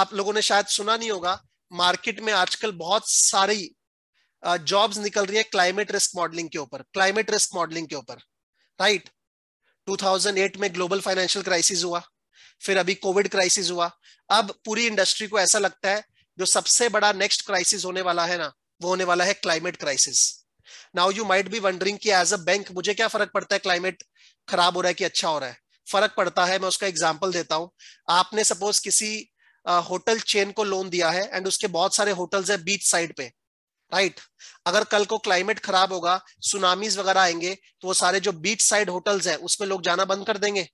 आप लोगों ने शायद सुना नहीं होगा मार्केट में आजकल बहुत सारी जॉब्स निकल रही है क्लाइमेट रिस्क मॉडलिंग के ऊपर क्लाइमेट रिस्क मॉडलिंग के ऊपर राइट 2008 में ग्लोबल फाइनेंशियल क्राइसिस हुआ फिर अभी कोविड क्राइसिस हुआ अब पूरी इंडस्ट्री को ऐसा लगता है जो सबसे बड़ा नेक्स्ट क्राइसिस होने वाला है ना वो होने वाला है climate crisis now you might be wondering कि एज अ बैंक मुझे क्या फर्क पड़ता है क्लाइमेट खराब हो रहा है कि अच्छा हो रहा है फर्क पड़ता है मैं उसका एग्जाम्पल देता हूं आपने सपोज किसी होटल uh, चेन को लोन दिया है एंड उसके बहुत सारे होटल्स है बीच साइड पे राइट right? अगर कल को क्लाइमेट खराब होगा सुनामीज वगैरह आएंगे तो वो सारे जो बीच साइड होटल्स है उसमें लोग जाना बंद कर देंगे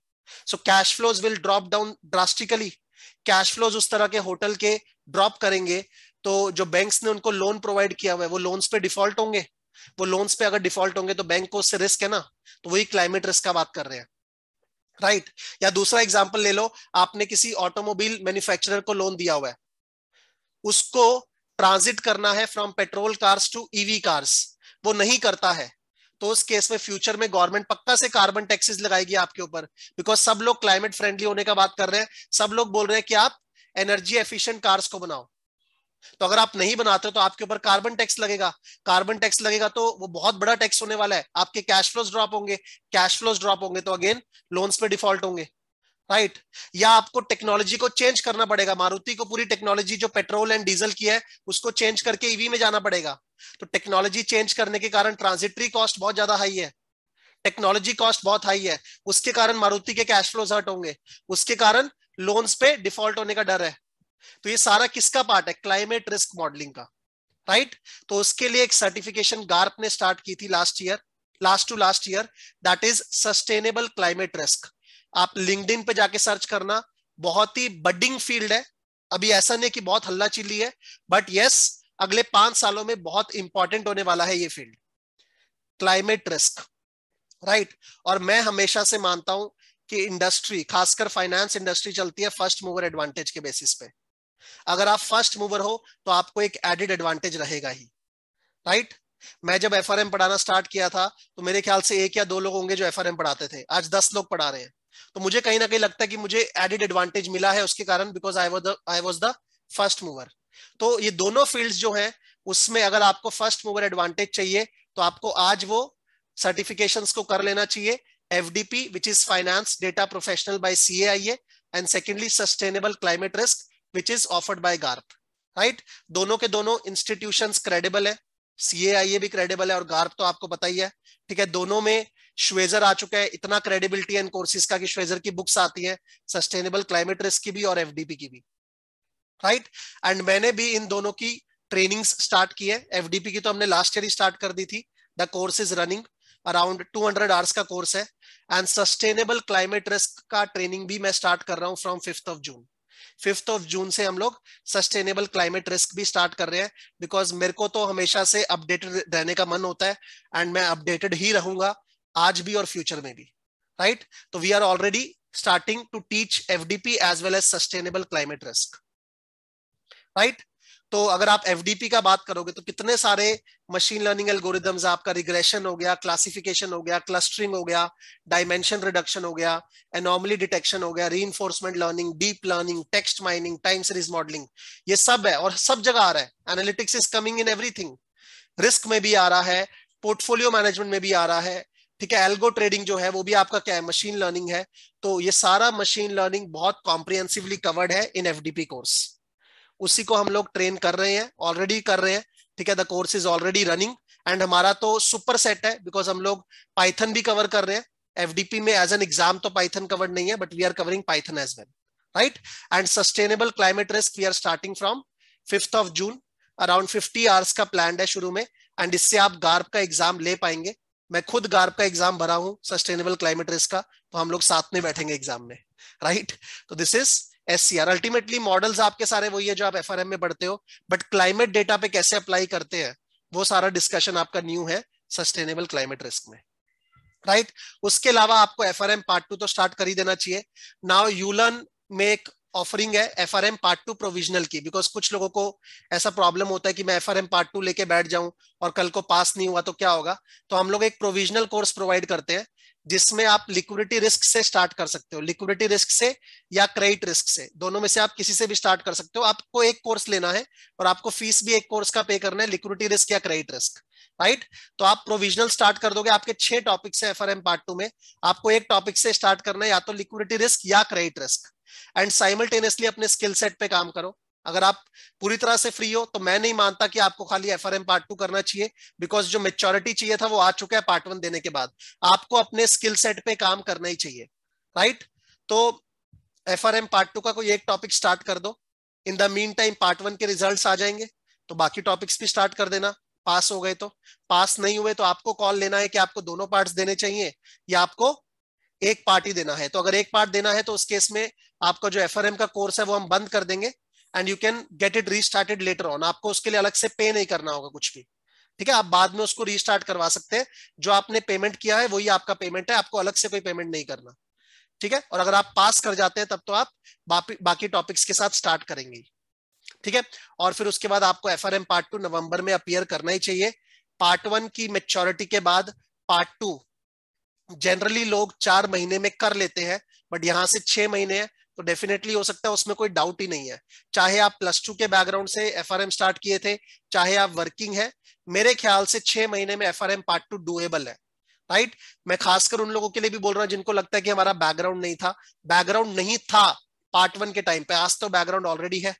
so cash flows will drop down drastically cash flows उस तरह के होटल के ड्रॉप करेंगे तो जो बैंक्स ने उनको लोन प्रोवाइड किया हुआ है वो लोन्स पे डिफॉल्ट होंगे वो लोन्स पे अगर डिफॉल्ट होंगे तो बैंक को उससे रिस्क है ना तो वही क्लाइमेट रिस्क का बात कर रहे हैं राइट right. या दूसरा एग्जाम्पल ले लो आपने किसी ऑटोमोबाइल मैन्युफैक्चरर को लोन दिया हुआ है उसको ट्रांजिट करना है from petrol cars to EV cars वो नहीं करता है तो उस केस में फ्यूचर में गवर्नमेंट पक्का से कार्बन टैक्सेस लगाएगी आपके ऊपर बिकॉज सब लोग क्लाइमेट फ्रेंडली होने का बात कर रहे हैं सब लोग बोल रहे हैं कि आप एनर्जी एफिशिएंट कार्स को बनाओ तो अगर आप नहीं बनाते तो आपके ऊपर कार्बन टैक्स लगेगा कार्बन टैक्स लगेगा तो वो बहुत बड़ा टैक्स होने वाला है आपके कैश फ्लोज ड्रॉप होंगे कैश फ्लोज ड्रॉप होंगे तो अगेन लोन्स पे डिफॉल्ट होंगे राइट right. या आपको टेक्नोलॉजी को चेंज करना पड़ेगा मारुति को पूरी टेक्नोलॉजी जो पेट्रोल एंड डीजल की है उसको चेंज करके ईवी e में जाना पड़ेगा तो टेक्नोलॉजी चेंज करने के कारण ट्रांजिटरी कॉस्ट बहुत ज्यादा हाई है टेक्नोलॉजी कॉस्ट बहुत हाई है उसके कारण मारुति के कैश फ्लोज हट होंगे उसके कारण लोन्स पे डिफॉल्ट होने का डर है तो ये सारा किसका पार्ट है क्लाइमेट रिस्क मॉडलिंग का राइट right? तो उसके लिए एक सर्टिफिकेशन गार्प ने स्टार्ट की थी last year last to last year that is sustainable climate risk आप लिंकड पे जाके सर्च करना बहुत ही बडिंग फील्ड है अभी ऐसा नहीं कि बहुत हल्ला चिल्ली है बट यस अगले पांच सालों में बहुत इंपॉर्टेंट होने वाला है ये फील्ड क्लाइमेट रिस्क राइट और मैं हमेशा से मानता हूं कि इंडस्ट्री खासकर फाइनेंस इंडस्ट्री चलती है फर्स्ट मूवर एडवांटेज के बेसिस पे अगर आप फर्स्ट मूवर हो तो आपको एक एडेड एडवांटेज रहेगा ही राइट मैं जब एफ पढ़ाना स्टार्ट किया था तो मेरे ख्याल से एक या दो लोग होंगे जो एफ पढ़ाते थे आज दस लोग पढ़ा रहे हैं तो मुझे कहीं ना कहीं लगता है कि मुझे एडेड एडवांटेज मिला है उसके कारण because I was I was the first mover तो ये दोनों फील्ड जो है उसमें अगर आपको फर्स्ट मूवर एडवांटेज चाहिए तो आपको आज वो सर्टिफिकेशंस को कर लेना चाहिए FDP, which is finance data professional by CAIA, and secondly, sustainable climate risk, which is offered by GARP. Right दोनों के दोनों इंस्टीट्यूशन क्रेडिबल है सीएआईए भी क्रेडिबल है और गार्प तो आपको पता ही है ठीक है दोनों में श्वेजर आ चुका है इतना क्रेडिबिलिटी एंड कोर्सेज का कि श्वेजर की बुक्स आती है सस्टेनेबल क्लाइमेट रिस्क की भी और एफडीपी की भी राइट एंड मैंने भी इन दोनों की ट्रेनिंग्स स्टार्ट की है एफडीपी की तो हमने लास्ट ईयर ही स्टार्ट कर दी थी the course is running around 200 hours का कोर्स है एंड सस्टेनेबल क्लाइमेट रिस्क का ट्रेनिंग भी मैं स्टार्ट कर रहा हूँ from fifth of June fifth of June से हम लोग सस्टेनेबल क्लाइमेट रिस्क भी स्टार्ट कर रहे हैं बिकॉज मेरे को तो हमेशा से अपडेटेड रहने का मन होता है एंड मैं अपडेटेड ही रहूंगा आज भी और फ्यूचर में भी राइट तो we are already starting to teach F D P as well as sustainable climate risk right तो अगर आप एफ का बात करोगे तो कितने सारे मशीन लर्निंग एल्गोरिदम्स आपका रिग्रेशन हो गया क्लासिफिकेशन हो गया क्लस्टरिंग हो गया डायमेंशन रिडक्शन हो गया एनॉमली डिटेक्शन हो गया relearning deep learning text mining time series modelling ये सब है और सब जगह आ रहा है analytics is coming in everything risk में भी आ रहा है पोर्टफोलियो मैनेजमेंट में भी आ रहा है ठीक है एल्गो ट्रेडिंग जो है वो भी आपका क्या है मशीन लर्निंग है तो ये सारा मशीन लर्निंग बहुत कॉम्प्रिहेंसिवली कवर्ड है इन एफ कोर्स उसी को हम लोग ट्रेन कर रहे हैं ऑलरेडी कर रहे हैं ठीक है the course is already running and हमारा तो सुपर सेट है बिकॉज हम लोग पाइथन भी कवर कर रहे हैं एफडीपी में एज एन एग्जाम तो पाइथन कवर नहीं है but we are covering Python as well right and sustainable climate risk we are starting from fifth of June around fifty hours का प्लान है शुरू में एंड इससे आप गार्ब का एग्जाम ले पाएंगे मैं खुद गार्प का एग्जाम भरा हूं सस्टेनेबल क्लाइमेट रिस्क का तो हम लोग साथ में बैठेंगे एग्जाम में राइट तो this is as ultimately models आपके सारे वही है जो आप एफ में पढ़ते हो बट क्लाइमेट डेटा पे कैसे अप्लाई करते हैं वो सारा डिस्कशन आपका न्यू है सस्टेनेबल क्लाइमेट रिस्क में राइट right? उसके अलावा आपको एफ पार्ट टू तो स्टार्ट कर ही देना चाहिए नाउ यूलन में एक ऑफरिंग है F R M part two provisional की बिकॉज कुछ लोगों को ऐसा प्रॉब्लम होता है कि मैं F R M part two लेके बैठ जाऊं और कल को पास नहीं हुआ तो क्या होगा तो हम लोग एक प्रोविजनल कोर्स प्रोवाइड करते हैं जिसमें आप लिक्विडिटी रिस्क से स्टार्ट कर सकते हो लिक्विडिटी रिस्क से या क्रेडिट रिस्क से दोनों में से आप किसी से भी स्टार्ट कर सकते हो आपको एक कोर्स लेना है और आपको फीस भी एक कोर्स का पे करना है लिक्विडिटी रिस्क या क्रेडिट रिस्क राइट तो आप प्रोविजनल स्टार्ट कर दोगे आपके छह टॉपिक है एफ पार्ट टू में आपको एक टॉपिक से स्टार्ट करना है या तो लिक्विडिटी रिस्क या क्रेडिट रिस्क एंड साइमल्टेनियसली अपने स्किल सेट पे काम करो अगर आप पूरी तरह से फ्री हो तो मैं नहीं मानता कि आपको खाली एफ पार्ट टू करना चाहिए बिकॉज जो मेच्योरिटी चाहिए था वो आ चुका है पार्ट वन देने के बाद आपको अपने स्किल सेट पे काम करना ही चाहिए राइट तो एफ पार्ट टू का कोई एक टॉपिक स्टार्ट कर दो in the mean time part one के रिजल्ट आ जाएंगे तो बाकी टॉपिक्स भी स्टार्ट कर देना पास हो गए तो पास नहीं हुए तो आपको कॉल लेना है कि आपको दोनों पार्ट्स देने चाहिए या आपको एक पार्ट ही देना है तो अगर एक पार्ट देना है तो उस केस में आपका जो एफ का कोर्स है वो हम बंद कर देंगे and you can get it restarted later on आपको उसके लिए अलग से पे नहीं करना होगा कुछ भी ठीक है आप बाद में उसको रीस्टार्ट करवा सकते हैं जो आपने पेमेंट किया है वही आपका पेमेंट है आपको अलग से कोई पेमेंट नहीं करना ठीक है और अगर आप पास कर जाते हैं तब तो आप बाकी टॉपिक्स के साथ स्टार्ट करेंगे ठीक है और फिर उसके बाद आपको एफ पार्ट टू नवंबर में अपियर करना ही चाहिए पार्ट वन की मेच्योरिटी के बाद पार्ट टू जनरली लोग चार महीने में कर लेते हैं बट यहां से छह महीने है तो डेफिनेटली हो सकता है उसमें कोई डाउट ही नहीं है चाहे आप प्लस टू के बैकग्राउंड से एफ स्टार्ट किए थे चाहे आप वर्किंग है मेरे ख्याल से छह महीने में एफ पार्ट टू डूएबल है राइट मैं खासकर उन लोगों के लिए भी बोल रहा हूँ जिनको लगता है कि हमारा बैकग्राउंड नहीं था बैकग्राउंड नहीं था पार्ट वन के टाइम पे आज तो बैकग्राउंड ऑलरेडी है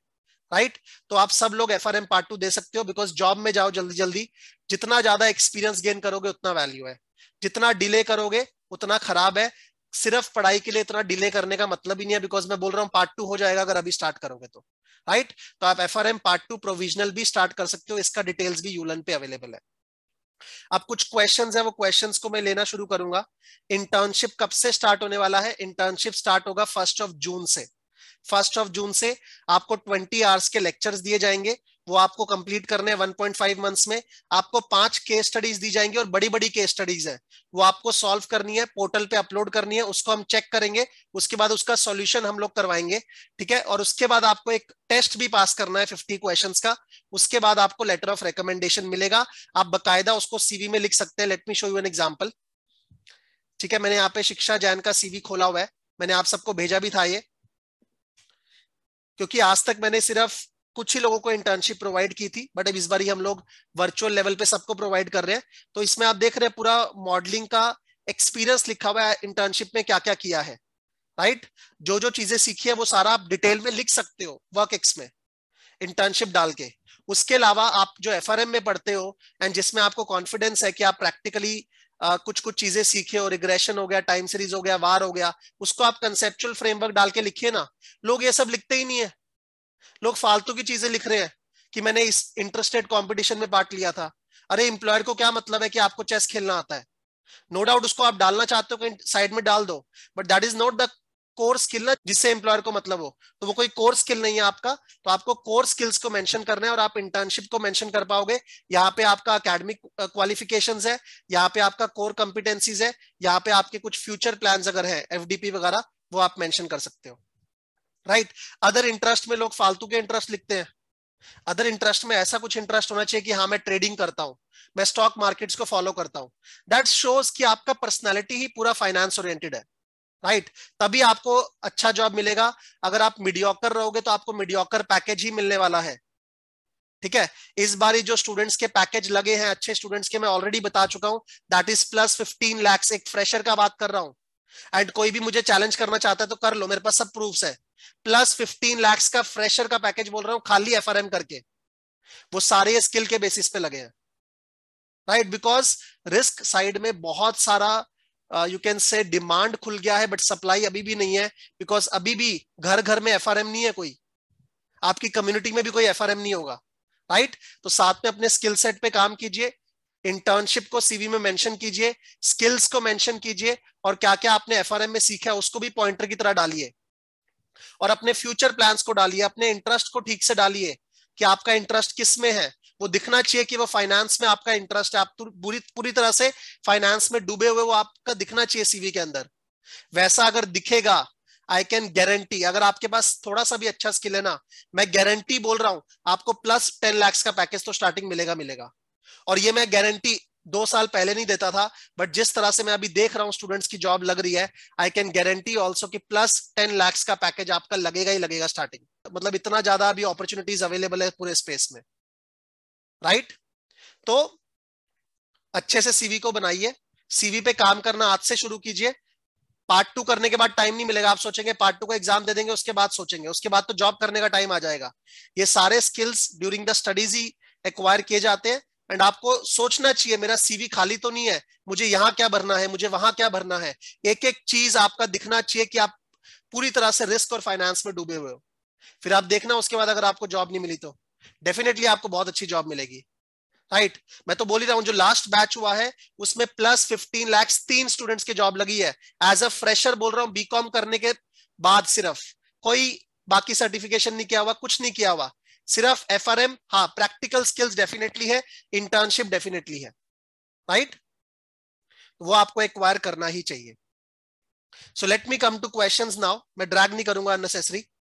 राइट right? तो आप सब लोग एफ पार्ट टू दे सकते हो बिकॉज जॉब में जाओ जल्दी जल्दी जितना ज्यादा एक्सपीरियंस गेन करोगे उतना वैल्यू है जितना डिले करोगे उतना खराब है सिर्फ पढ़ाई के लिए इतना डिले करने का मतलब ही नहीं है बिकॉज मैं बोल रहा हूँ पार्ट टू हो जाएगा अगर अभी स्टार्ट करोगे तो राइट right? तो आप एफ पार्ट टू प्रोविजनल भी स्टार्ट कर सकते हो इसका डिटेल्स भी यूलन पे अवेलेबल है अब कुछ क्वेश्चंस हैं वो क्वेश्चंस को मैं लेना शुरू करूंगा इंटर्नशिप कब से स्टार्ट होने वाला है इंटर्नशिप स्टार्ट होगा फर्स्ट ऑफ जून से फर्स्ट ऑफ जून से आपको 20 आवर्स के लेक्चर्स दिए जाएंगे वो आपको कंप्लीट करने 1.5 मंथ्स में आपको पांच केस स्टडीज दी जाएंगी और बड़ी बड़ी केस स्टडीज हैं वो आपको सॉल्व करनी है पोर्टल पे अपलोड करनी है उसको हम चेक करेंगे उसके बाद उसका सॉल्यूशन हम लोग करवाएंगे ठीक है और उसके बाद आपको एक टेस्ट भी पास करना है फिफ्टी क्वेश्चन का उसके बाद आपको लेटर ऑफ रिकमेंडेशन मिलेगा आप बाकायदा उसको सीवी में लिख सकते हैं let me show you an example ठीक है मैंने यहाँ पे शिक्षा जैन का सीवी खोला हुआ है मैंने आप सबको भेजा भी था ये क्योंकि आज तक मैंने सिर्फ कुछ ही लोगों को इंटर्नशिप प्रोवाइड की थी बट अब इस बार हम लोग वर्चुअल लेवल पे सबको प्रोवाइड कर रहे हैं तो इसमें आप देख रहे हैं पूरा मॉडलिंग का एक्सपीरियंस लिखा हुआ है इंटर्नशिप में क्या क्या किया है राइट जो जो चीजें सीखी है वो सारा आप डिटेल में लिख सकते हो वर्क एक्स में इंटर्नशिप डाल के उसके अलावा आप जो एफ में पढ़ते हो एंड जिसमें आपको कॉन्फिडेंस है कि आप प्रैक्टिकली कुछ कुछ चीजें सीखे हो रिग्रेशन हो गया टाइम सीरीज हो गया वार हो गया उसको आप कंसेप्चुअल फ्रेमवर्क डाल के लिखिए ना लोग ये सब लिखते ही नहीं है लोग फालतू की चीजें लिख रहे हैं कि मैंने इस इंटरेस्टेड कंपटीशन में पार्ट लिया था अरे इंप्लॉयर को क्या मतलब है कि आपको चेस खेलना आता है नो no डाउट उसको आप डालना चाहते हो साइड में डाल दो but that is not the core skill ना जिससे एम्प्लॉयर को मतलब हो तो वो कोई कोर स्किल नहीं है आपका तो आपको कोर स्किल्स को मेंशन करना है और आप इंटर्नशिप को मेंशन कर पाओगे यहाँ पे आपका अकेडमिक क्वालिफिकेशंस है यहाँ पे आपका कोर कॉम्पिटेंसीज है यहाँ पे आपके कुछ फ्यूचर प्लान अगर है एफडीपी वगैरह वो आप मेंशन कर सकते हो राइट अदर इंटरेस्ट में लोग फालतू के इंटरेस्ट लिखते हैं अदर इंटरेस्ट में ऐसा कुछ इंटरेस्ट होना चाहिए कि हाँ मैं ट्रेडिंग करता हूं मैं स्टॉक मार्केट्स को फॉलो करता हूं दैट शोज कि आपका पर्सनैलिटी ही पूरा फाइनेंस ओरिएंटेड है राइट right? तभी आपको अच्छा जॉब मिलेगा अगर आप मीडियोकर रहोगे तो आपको मीडियोकर पैकेज ही मिलने वाला है ठीक है इस बार जो स्टूडेंट्स के पैकेज लगे हैं अच्छे स्टूडेंट्स के मैं ऑलरेडी बता चुका हूं that is plus fifteen lakhs एक फ्रेशर का बात कर रहा हूं एंड कोई भी मुझे चैलेंज करना चाहता है तो कर लो मेरे पास सब प्रूफ्स है प्लस फिफ्टीन लैक्स का फ्रेशर का पैकेज बोल रहा हूं खाली एफ करके वो सारे स्किल के बेसिस पे लगे हैं राइट बिकॉज रिस्क साइड में बहुत सारा यू कैन से डिमांड खुल गया है बट सप्लाई अभी भी नहीं है बिकॉज अभी भी घर घर में एफ नहीं है कोई आपकी कम्युनिटी में भी कोई एफ नहीं होगा राइट right? तो साथ में अपने स्किल सेट पे काम कीजिए इंटर्नशिप को सीवी में मेंशन कीजिए स्किल्स को मेंशन कीजिए और क्या क्या आपने एफ में सीखा है उसको भी पॉइंटर की तरह डालिए और अपने फ्यूचर प्लान्स को डालिए अपने इंटरेस्ट को ठीक से डालिए कि आपका इंटरेस्ट किस में है वो दिखना चाहिए कि वो फाइनेंस में आपका इंटरेस्ट है आप पूरी पूरी तरह से फाइनेंस में डूबे हुए वो आपका दिखना चाहिए सीवी के अंदर वैसा अगर दिखेगा आई कैन गारंटी अगर आपके पास थोड़ा सा भी अच्छा स्किल है ना मैं गारंटी बोल रहा हूं आपको प्लस टेन लैक्स का पैकेज तो स्टार्टिंग मिलेगा मिलेगा और ये मैं गारंटी दो साल पहले नहीं देता था बट जिस तरह से मैं अभी देख रहा हूँ स्टूडेंट्स की जॉब लग रही है आई कैन गारंटी ऑल्सो की प्लस टेन लैक्स का पैकेज आपका लगेगा ही लगेगा स्टार्टिंग मतलब इतना ज्यादा अभी अपॉर्चुनिटीज अवेलेबल है पूरे स्पेस में राइट right? तो अच्छे से सीवी को बनाइए सीवी पे काम करना आज से शुरू कीजिए पार्ट टू करने के बाद टाइम नहीं मिलेगा आप सोचेंगे पार्ट टू का एग्जाम दे देंगे उसके बाद सोचेंगे उसके बाद तो जॉब करने का टाइम आ जाएगा ये सारे स्किल्स ड्यूरिंग द स्टडीज ही एक्वायर किए जाते हैं एंड आपको सोचना चाहिए मेरा सीवी खाली तो नहीं है मुझे यहाँ क्या भरना है मुझे वहां क्या भरना है एक एक चीज आपका दिखना चाहिए कि आप पूरी तरह से रिस्क और फाइनेंस में डूबे हुए हो फिर आप देखना उसके बाद अगर आपको जॉब नहीं मिली तो डेफिनेटली आपको बहुत अच्छी जॉब मिलेगी राइट right. मैं तो बोल ही रहा हूं जो लास्ट बैच हुआ है उसमें प्लस फिफ्टीन लैक्स तीन स्टूडेंट्स की जॉब लगी है एज अ फ्रेशर बोल रहा हूँ बीकॉम करने के बाद सिर्फ कोई बाकी सर्टिफिकेशन नहीं किया हुआ कुछ नहीं किया हुआ सिर्फ एफ आर एम हाँ प्रैक्टिकल स्किल्स डेफिनेटली है इंटर्नशिप डेफिनेटली है राइट right? वो आपको एक्वायर करना ही चाहिए so let me come to question now मैं ड्रैग नहीं करूंगा अननेसेसरी